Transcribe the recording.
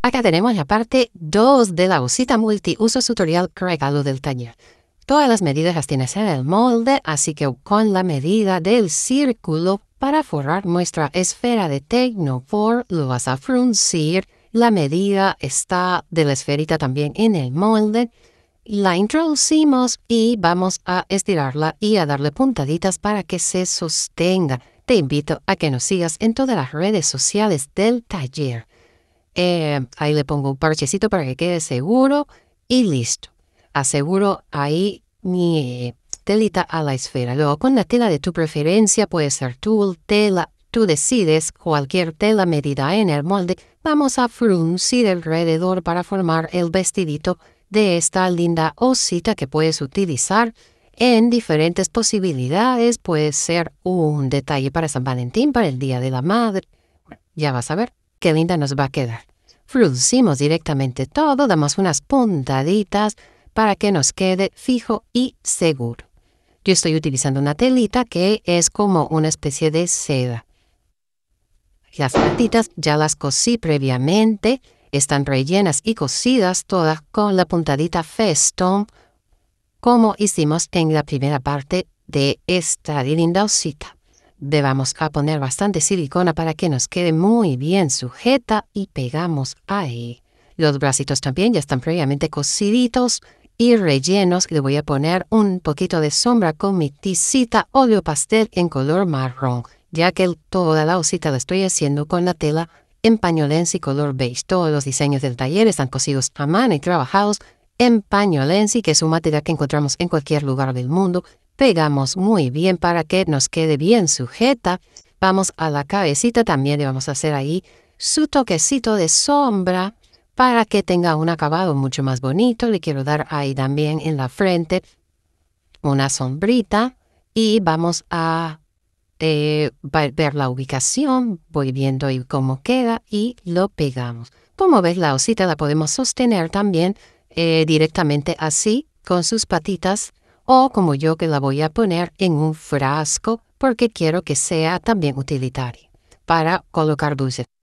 Acá tenemos la parte 2 de la usita multiuso tutorial regalo del taller. Todas las medidas las tienes en el molde, así que con la medida del círculo para forrar nuestra esfera de tecnofor, lo vas a fruncir. La medida está de la esferita también en el molde. La introducimos y vamos a estirarla y a darle puntaditas para que se sostenga. Te invito a que nos sigas en todas las redes sociales del taller. Eh, ahí le pongo un parchecito para que quede seguro y listo. Aseguro ahí mi eh, telita a la esfera. Luego con la tela de tu preferencia, puede ser tu tela, tú decides cualquier tela medida en el molde. Vamos a fruncir alrededor para formar el vestidito de esta linda osita que puedes utilizar en diferentes posibilidades. Puede ser un detalle para San Valentín, para el Día de la Madre. Ya vas a ver qué linda nos va a quedar. Fruncimos directamente todo, damos unas puntaditas para que nos quede fijo y seguro. Yo estoy utilizando una telita que es como una especie de seda. Las patitas ya las cosí previamente, están rellenas y cosidas todas con la puntadita festón. como hicimos en la primera parte de esta linda osita. Debamos a poner bastante silicona para que nos quede muy bien sujeta y pegamos ahí. Los bracitos también ya están previamente cosiditos y rellenos. Le voy a poner un poquito de sombra con mi tisita óleo pastel en color marrón, ya que toda la osita la estoy haciendo con la tela en pañolense color beige. Todos los diseños del taller están cosidos a mano y trabajados en pañolense, que es un material que encontramos en cualquier lugar del mundo, Pegamos muy bien para que nos quede bien sujeta. Vamos a la cabecita también le vamos a hacer ahí su toquecito de sombra para que tenga un acabado mucho más bonito. Le quiero dar ahí también en la frente una sombrita y vamos a eh, ver la ubicación, voy viendo ahí cómo queda y lo pegamos. Como ves, la osita la podemos sostener también eh, directamente así con sus patitas o como yo que la voy a poner en un frasco porque quiero que sea también utilitaria para colocar dulces.